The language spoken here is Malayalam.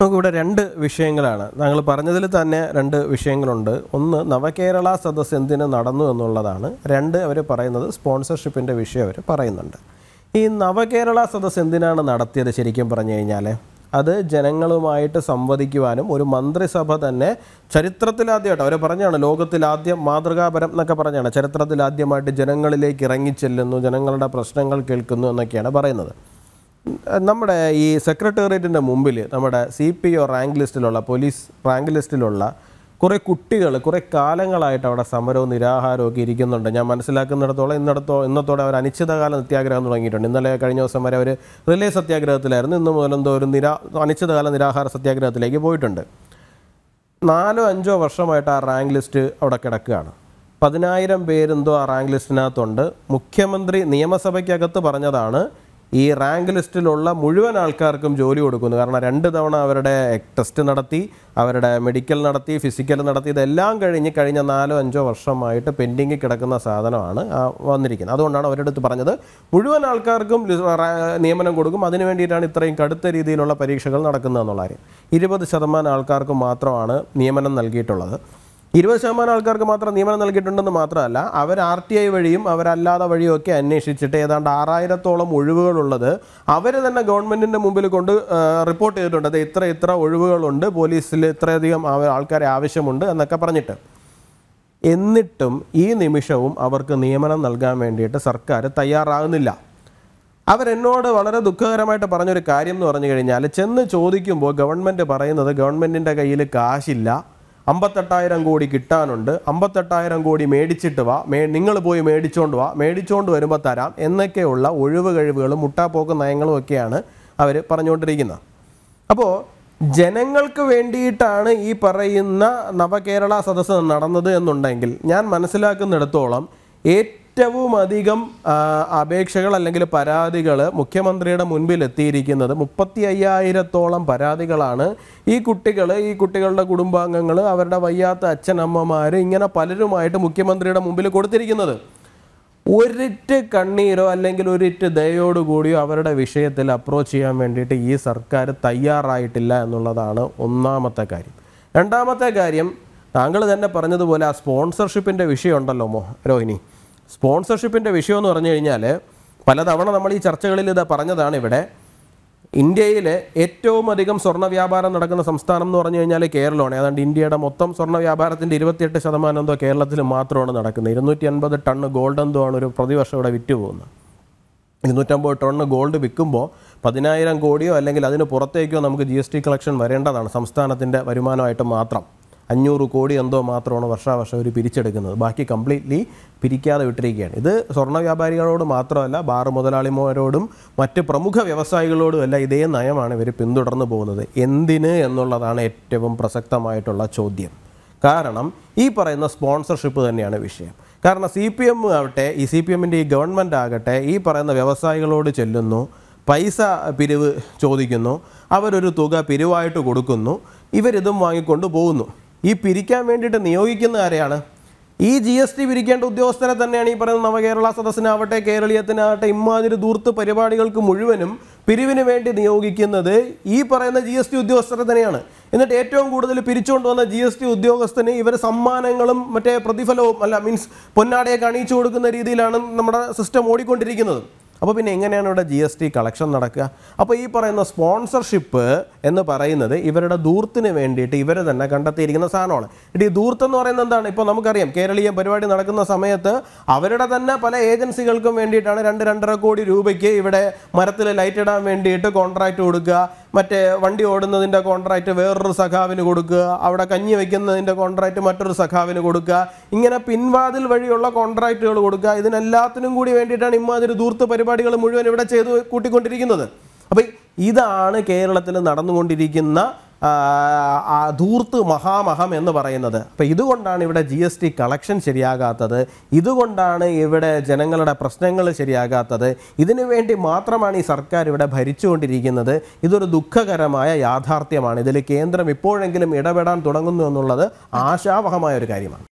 നമുക്ക് ഇവിടെ രണ്ട് വിഷയങ്ങളാണ് താങ്കൾ പറഞ്ഞതിൽ തന്നെ രണ്ട് വിഷയങ്ങളുണ്ട് ഒന്ന് നവകേരള സദസ് എന്തിന് നടന്നു എന്നുള്ളതാണ് രണ്ട് അവർ പറയുന്നത് സ്പോൺസർഷിപ്പിൻ്റെ വിഷയം അവർ പറയുന്നുണ്ട് ഈ നവകേരള സദസ് എന്തിനാണ് നടത്തിയത് ശരിക്കും പറഞ്ഞു കഴിഞ്ഞാൽ അത് ജനങ്ങളുമായിട്ട് സംവദിക്കുവാനും ഒരു മന്ത്രിസഭ തന്നെ ചരിത്രത്തിലാദ്യമായിട്ട് അവർ പറഞ്ഞാണ് ലോകത്തിലാദ്യം മാതൃകാപരം എന്നൊക്കെ പറഞ്ഞാണ് ചരിത്രത്തിലാദ്യമായിട്ട് ജനങ്ങളിലേക്ക് ഇറങ്ങിച്ചെല്ലുന്നു ജനങ്ങളുടെ പ്രശ്നങ്ങൾ കേൾക്കുന്നു എന്നൊക്കെയാണ് പറയുന്നത് നമ്മുടെ ഈ സെക്രട്ടേറിയറ്റിൻ്റെ മുമ്പിൽ നമ്മുടെ സി പി ഒ റാങ്ക് ലിസ്റ്റിലുള്ള പോലീസ് റാങ്ക് ലിസ്റ്റിലുള്ള കുറേ കുട്ടികൾ കുറേ കാലങ്ങളായിട്ട് അവിടെ സമരവും നിരാഹാരവും ഒക്കെ ഇരിക്കുന്നുണ്ട് ഞാൻ മനസ്സിലാക്കുന്നിടത്തോളം ഇന്നടത്തോ ഇന്നത്തോടെ അവർ അനിശ്ചിതകാല സത്യാഗ്രഹം തുടങ്ങിയിട്ടുണ്ട് ഇന്നലെ കഴിഞ്ഞ ദിവസം വരെ അവർ റിലേ സത്യാഗ്രഹത്തിലായിരുന്നു ഇന്ന് മുതൽ എന്തോ ഒരു നിരാ അനിശ്ചിതകാല നിരാഹാര സത്യാഗ്രഹത്തിലേക്ക് പോയിട്ടുണ്ട് നാലോ അഞ്ചോ വർഷമായിട്ട് ആ റാങ്ക് ലിസ്റ്റ് അവിടെ കിടക്കുകയാണ് പതിനായിരം പേരെന്തോ ആ റാങ്ക് ലിസ്റ്റിനകത്തുണ്ട് മുഖ്യമന്ത്രി നിയമസഭയ്ക്കകത്ത് പറഞ്ഞതാണ് ഈ റാങ്ക് ലിസ്റ്റിലുള്ള മുഴുവൻ ആൾക്കാർക്കും ജോലി കൊടുക്കുന്നു കാരണം രണ്ട് തവണ അവരുടെ ടെസ്റ്റ് നടത്തി അവരുടെ മെഡിക്കൽ നടത്തി ഫിസിക്കൽ നടത്തി ഇതെല്ലാം കഴിഞ്ഞ് കഴിഞ്ഞ നാലോ അഞ്ചോ വർഷമായിട്ട് പെൻഡിങ്ങിൽ കിടക്കുന്ന സാധനമാണ് വന്നിരിക്കുന്നത് അതുകൊണ്ടാണ് അവരുടെ അടുത്ത് പറഞ്ഞത് മുഴുവൻ ആൾക്കാർക്കും നിയമനം കൊടുക്കും അതിനു വേണ്ടിയിട്ടാണ് ഇത്രയും കടുത്ത രീതിയിലുള്ള പരീക്ഷകൾ നടക്കുന്നതെന്നുള്ള കാര്യം ഇരുപത് ശതമാനം ആൾക്കാർക്കും മാത്രമാണ് നിയമനം നൽകിയിട്ടുള്ളത് ഇരുപത് ശതമാനം ആൾക്കാർക്ക് മാത്രം നിയമനം നൽകിയിട്ടുണ്ടെന്ന് മാത്രമല്ല അവർ ആർ ടി ഐ വഴിയും അവരല്ലാതെ വഴിയും ഒക്കെ അന്വേഷിച്ചിട്ട് ഏതാണ്ട് ആറായിരത്തോളം ഒഴിവുകളുള്ളത് അവർ തന്നെ ഗവൺമെൻറ്റിൻ്റെ മുമ്പിൽ കൊണ്ട് റിപ്പോർട്ട് ചെയ്തിട്ടുണ്ട് ഇത്ര ഇത്ര ഒഴിവുകളുണ്ട് പോലീസിൽ ഇത്രയധികം ആൾക്കാരെ ആവശ്യമുണ്ട് എന്നൊക്കെ പറഞ്ഞിട്ട് എന്നിട്ടും ഈ നിമിഷവും അവർക്ക് നിയമനം നൽകാൻ വേണ്ടിയിട്ട് സർക്കാർ തയ്യാറാകുന്നില്ല അവരെന്നോട് വളരെ ദുഃഖകരമായിട്ട് പറഞ്ഞൊരു കാര്യം എന്ന് പറഞ്ഞു കഴിഞ്ഞാൽ ചെന്ന് ചോദിക്കുമ്പോൾ ഗവൺമെൻറ് പറയുന്നത് ഗവൺമെൻറ്റിൻ്റെ കയ്യിൽ കാശില്ല അമ്പത്തെട്ടായിരം കോടി കിട്ടാനുണ്ട് അമ്പത്തെട്ടായിരം കോടി മേടിച്ചിട്ട് വാ മേ നിങ്ങൾ പോയി മേടിച്ചോണ്ട് വാ മേടിച്ചോണ്ട് വരുമ്പോൾ തരാം എന്നൊക്കെയുള്ള ഒഴിവ് കഴിവുകളും മുട്ടാപ്പോക്ക് നയങ്ങളും ഒക്കെയാണ് അവർ പറഞ്ഞുകൊണ്ടിരിക്കുന്നത് അപ്പോൾ ജനങ്ങൾക്ക് വേണ്ടിയിട്ടാണ് ഈ പറയുന്ന നവകേരള സദസ്സ് നടന്നത് എന്നുണ്ടെങ്കിൽ ഞാൻ മനസ്സിലാക്കുന്നിടത്തോളം ഏറ്റവും ഏറ്റവും അധികം അപേക്ഷകൾ അല്ലെങ്കിൽ പരാതികൾ മുഖ്യമന്ത്രിയുടെ മുൻപിൽ എത്തിയിരിക്കുന്നത് മുപ്പത്തി അയ്യായിരത്തോളം പരാതികളാണ് ഈ കുട്ടികൾ ഈ കുട്ടികളുടെ കുടുംബാംഗങ്ങൾ അവരുടെ വയ്യാത്ത അച്ഛനമ്മമാർ ഇങ്ങനെ പലരുമായിട്ട് മുഖ്യമന്ത്രിയുടെ മുമ്പിൽ കൊടുത്തിരിക്കുന്നത് ഒരിറ്റ് കണ്ണീരോ അല്ലെങ്കിൽ ഒരിറ്റ് ദയോടുകൂടിയോ അവരുടെ വിഷയത്തിൽ അപ്രോച്ച് ചെയ്യാൻ വേണ്ടിയിട്ട് ഈ സർക്കാർ തയ്യാറായിട്ടില്ല എന്നുള്ളതാണ് ഒന്നാമത്തെ കാര്യം രണ്ടാമത്തെ കാര്യം താങ്കൾ തന്നെ പറഞ്ഞതുപോലെ ആ സ്പോൺസർഷിപ്പിൻ്റെ വിഷയമുണ്ടല്ലോ മോ രോഹിണി സ്പോൺസർഷിപ്പിൻ്റെ വിഷയം എന്ന് പറഞ്ഞു കഴിഞ്ഞാൽ പലതവണ നമ്മൾ ഈ ചർച്ചകളിൽ ഇത് പറഞ്ഞതാണ് ഇവിടെ ഇന്ത്യയിലെ ഏറ്റവും അധികം സ്വർണ്ണ വ്യാപാരം നടക്കുന്ന സംസ്ഥാനം എന്ന് പറഞ്ഞു കഴിഞ്ഞാൽ കേരളമാണ് ഏതാണ്ട് ഇന്ത്യയുടെ മൊത്തം സ്വർണ്ണ വ്യാപാരത്തിൻ്റെ ഇരുപത്തിയെട്ട് ശതമാനം എന്തോ കേരളത്തിൽ മാത്രമാണ് നടക്കുന്നത് ഇരുന്നൂറ്റി അൻപത് ടണ്ണ് ഗോൾഡ് എന്തോ ആണ് ഒരു പ്രതിവർഷം ഇവിടെ വിറ്റുപോകുന്നത് ഇരുന്നൂറ്റമ്പത് ടണ്ണ് ഗോൾഡ് വിൽക്കുമ്പോൾ പതിനായിരം കോടിയോ അല്ലെങ്കിൽ അതിന് പുറത്തേക്കോ നമുക്ക് ജി എസ് ടി കളക്ഷൻ വരേണ്ടതാണ് സംസ്ഥാനത്തിൻ്റെ വരുമാനമായിട്ട് മാത്രം അഞ്ഞൂറ് കോടി എന്തോ മാത്രമാണ് വർഷാവർഷം ഒരു പിരിച്ചെടുക്കുന്നത് ബാക്കി കംപ്ലീറ്റ്ലി പിരിക്കാതെ വിട്ടിരിക്കുകയാണ് ഇത് സ്വർണ്ണ വ്യാപാരികളോട് മാത്രമല്ല ബാർ മുതലാളിമാരോടും മറ്റ് പ്രമുഖ വ്യവസായികളോടും അല്ല ഇതേ നയമാണ് ഇവർ പിന്തുടർന്നു പോകുന്നത് എന്തിന് എന്നുള്ളതാണ് ഏറ്റവും പ്രസക്തമായിട്ടുള്ള ചോദ്യം കാരണം ഈ പറയുന്ന സ്പോൺസർഷിപ്പ് തന്നെയാണ് വിഷയം കാരണം സി പി എം ആവട്ടെ ഈ സി പി എമ്മിൻ്റെ ഈ ഗവൺമെൻറ് ആകട്ടെ ഈ പറയുന്ന വ്യവസായികളോട് ചെല്ലുന്നു പൈസ പിരിവ് ചോദിക്കുന്നു അവരൊരു തുക പിരിവായിട്ട് കൊടുക്കുന്നു ഇവരിതും വാങ്ങിക്കൊണ്ട് പോകുന്നു ഈ പിരിക്കാൻ വേണ്ടിയിട്ട് നിയോഗിക്കുന്ന ആരെയാണ് ഈ ജി എസ് ടി പിരിക്കേണ്ട ഉദ്യോഗസ്ഥരെ തന്നെയാണ് ഈ പറയുന്നത് നവകേരള സദസ്സിനാവട്ടെ കേരളീയത്തിനാവട്ടെ ഇമ്മാതിരി ദൂർത്ത് പരിപാടികൾക്ക് മുഴുവനും പിരിവിന് വേണ്ടി നിയോഗിക്കുന്നത് ഈ പറയുന്ന ജി എസ് ടി ഉദ്യോഗസ്ഥരെ തന്നെയാണ് എന്നിട്ട് ഏറ്റവും കൂടുതൽ പിരിച്ചുകൊണ്ട് വന്ന ജി എസ് ടി ഉദ്യോഗസ്ഥന് ഇവർ സമ്മാനങ്ങളും മറ്റേ പ്രതിഫലവും അല്ല മീൻസ് പൊന്നാടയെ കാണിച്ചു കൊടുക്കുന്ന രീതിയിലാണ് നമ്മുടെ സിസ്റ്റം ഓടിക്കൊണ്ടിരിക്കുന്നത് അപ്പോൾ പിന്നെ എങ്ങനെയാണ് ഇവിടെ ജി എസ് ടി കളക്ഷൻ നടക്കുക അപ്പോൾ ഈ പറയുന്ന സ്പോൺസർഷിപ്പ് എന്ന് പറയുന്നത് ഇവരുടെ ദൂർത്തിന് വേണ്ടിയിട്ട് ഇവർ തന്നെ കണ്ടെത്തിയിരിക്കുന്ന സാധനമാണ് ഈ ദൂർത്തം എന്ന് പറയുന്നത് എന്താണ് ഇപ്പോൾ നമുക്കറിയാം കേരളീയ പരിപാടി നടക്കുന്ന സമയത്ത് അവരുടെ തന്നെ പല ഏജൻസികൾക്കും വേണ്ടിയിട്ടാണ് രണ്ട് രണ്ടര കോടി രൂപയ്ക്ക് ഇവിടെ മരത്തിൽ ലൈറ്റ് ഇടാൻ വേണ്ടിയിട്ട് കോൺട്രാക്റ്റ് കൊടുക്കുക മറ്റേ വണ്ടി ഓടുന്നതിൻ്റെ കോൺട്രാക്റ്റ് വേറൊരു സഖാവിന് കൊടുക്കുക അവിടെ കഞ്ഞി വയ്ക്കുന്നതിൻ്റെ കോൺട്രാക്റ്റ് മറ്റൊരു സഖാവിന് കൊടുക്കുക ഇങ്ങനെ പിൻവാതിൽ വഴിയുള്ള കോൺട്രാക്റ്റുകൾ കൊടുക്കുക ഇതിനെല്ലാത്തിനും കൂടി വേണ്ടിയിട്ടാണ് ഇമ്മാതിരി ദൂർത്ത് പരിപാടികൾ മുഴുവൻ ഇവിടെ ചെയ്ത് കൂട്ടിക്കൊണ്ടിരിക്കുന്നത് അപ്പം ഇതാണ് കേരളത്തിൽ നടന്നുകൊണ്ടിരിക്കുന്ന ധൂർത്ത് മഹാമഹം എന്ന് പറയുന്നത് അപ്പോൾ ഇതുകൊണ്ടാണ് ഇവിടെ ജി എസ് ടി കളക്ഷൻ ശരിയാകാത്തത് ഇതുകൊണ്ടാണ് ഇവിടെ ജനങ്ങളുടെ പ്രശ്നങ്ങൾ ശരിയാകാത്തത് ഇതിനു വേണ്ടി മാത്രമാണ് ഈ സർക്കാർ ഇവിടെ ഭരിച്ചുകൊണ്ടിരിക്കുന്നത് ഇതൊരു ദുഃഖകരമായ യാഥാർത്ഥ്യമാണ് ഇതിൽ കേന്ദ്രം ഇപ്പോഴെങ്കിലും ഇടപെടാൻ തുടങ്ങുന്നു എന്നുള്ളത് ആശാവഹമായ ഒരു കാര്യമാണ്